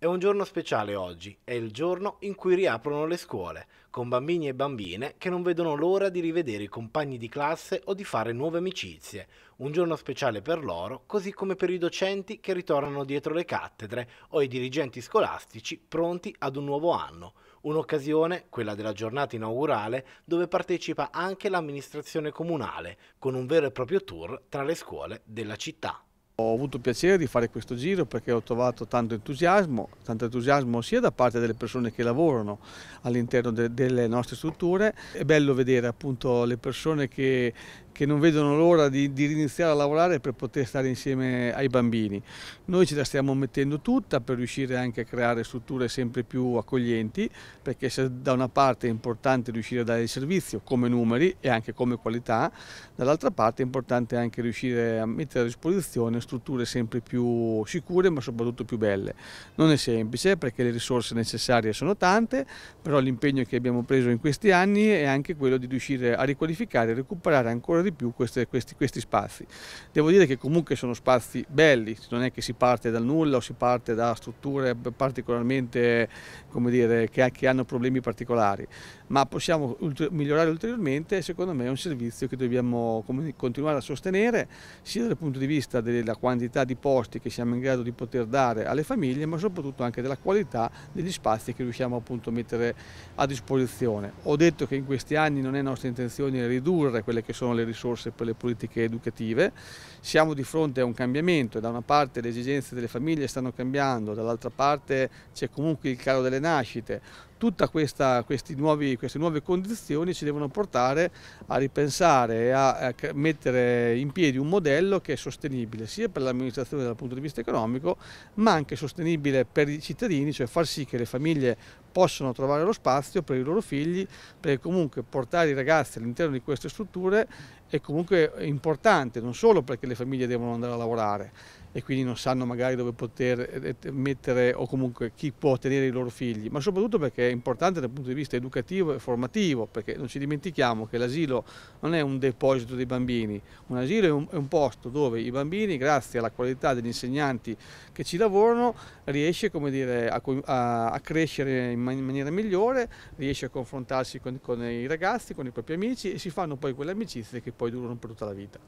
È un giorno speciale oggi, è il giorno in cui riaprono le scuole, con bambini e bambine che non vedono l'ora di rivedere i compagni di classe o di fare nuove amicizie. Un giorno speciale per loro, così come per i docenti che ritornano dietro le cattedre o i dirigenti scolastici pronti ad un nuovo anno. Un'occasione, quella della giornata inaugurale, dove partecipa anche l'amministrazione comunale, con un vero e proprio tour tra le scuole della città. Ho avuto piacere di fare questo giro perché ho trovato tanto entusiasmo, tanto entusiasmo sia da parte delle persone che lavorano all'interno de delle nostre strutture. È bello vedere appunto le persone che che non vedono l'ora di, di riniziare a lavorare per poter stare insieme ai bambini. Noi ce la stiamo mettendo tutta per riuscire anche a creare strutture sempre più accoglienti, perché se da una parte è importante riuscire a dare il servizio come numeri e anche come qualità, dall'altra parte è importante anche riuscire a mettere a disposizione strutture sempre più sicure ma soprattutto più belle. Non è semplice perché le risorse necessarie sono tante, però l'impegno che abbiamo preso in questi anni è anche quello di riuscire a riqualificare e recuperare ancora di di più queste, questi, questi, spazi. Devo dire che comunque sono spazi belli, non è che si parte dal nulla o si parte da strutture particolarmente, come dire, che, che hanno problemi particolari, ma possiamo ulter migliorare ulteriormente e secondo me è un servizio che dobbiamo continuare a sostenere sia dal punto di vista della quantità di posti che siamo in grado di poter dare alle famiglie, ma soprattutto anche della qualità degli spazi che riusciamo appunto a mettere a disposizione. Ho detto che in questi anni non è nostra intenzione ridurre quelle che sono le risorse risorse per le politiche educative. Siamo di fronte a un cambiamento, da una parte le esigenze delle famiglie stanno cambiando, dall'altra parte c'è comunque il calo delle nascite, Tutte queste nuove condizioni ci devono portare a ripensare e a mettere in piedi un modello che è sostenibile sia per l'amministrazione dal punto di vista economico, ma anche sostenibile per i cittadini, cioè far sì che le famiglie possano trovare lo spazio per i loro figli, perché comunque portare i ragazzi all'interno di queste strutture è comunque importante, non solo perché le famiglie devono andare a lavorare, e quindi non sanno magari dove poter eh, eh, mettere o comunque chi può tenere i loro figli, ma soprattutto perché è importante dal punto di vista educativo e formativo, perché non ci dimentichiamo che l'asilo non è un deposito dei bambini, un asilo è un, è un posto dove i bambini, grazie alla qualità degli insegnanti che ci lavorano, riesce dire, a, a, a, crescere in, man in maniera migliore, riesce a confrontarsi con, con i ragazzi, con i propri amici e si fanno poi quelle amicizie che poi durano per tutta la vita.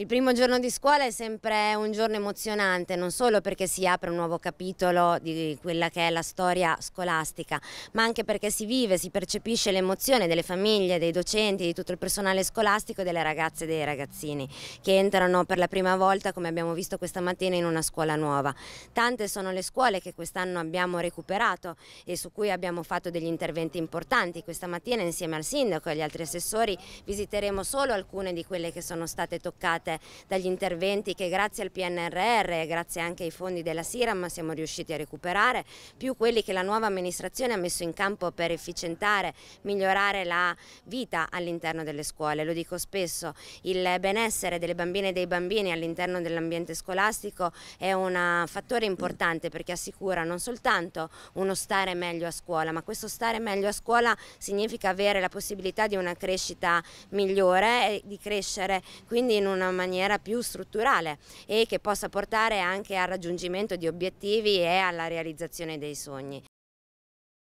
Il primo giorno di scuola è sempre un giorno emozionante, non solo perché si apre un nuovo capitolo di quella che è la storia scolastica, ma anche perché si vive, si percepisce l'emozione delle famiglie, dei docenti, di tutto il personale scolastico e delle ragazze e dei ragazzini che entrano per la prima volta, come abbiamo visto questa mattina, in una scuola nuova. Tante sono le scuole che quest'anno abbiamo recuperato e su cui abbiamo fatto degli interventi importanti. Questa mattina insieme al sindaco e agli altri assessori visiteremo solo alcune di quelle che sono state toccate parte dagli interventi che grazie al PNRR e grazie anche ai fondi della Siram siamo riusciti a recuperare, più quelli che la nuova amministrazione ha messo in campo per efficientare, migliorare la vita all'interno delle scuole. Lo dico spesso, il benessere delle bambine e dei bambini all'interno dell'ambiente scolastico è un fattore importante perché assicura non soltanto uno stare meglio a scuola, ma questo stare meglio a scuola significa avere la possibilità di una crescita migliore, e di crescere quindi in una maniera più strutturale e che possa portare anche al raggiungimento di obiettivi e alla realizzazione dei sogni.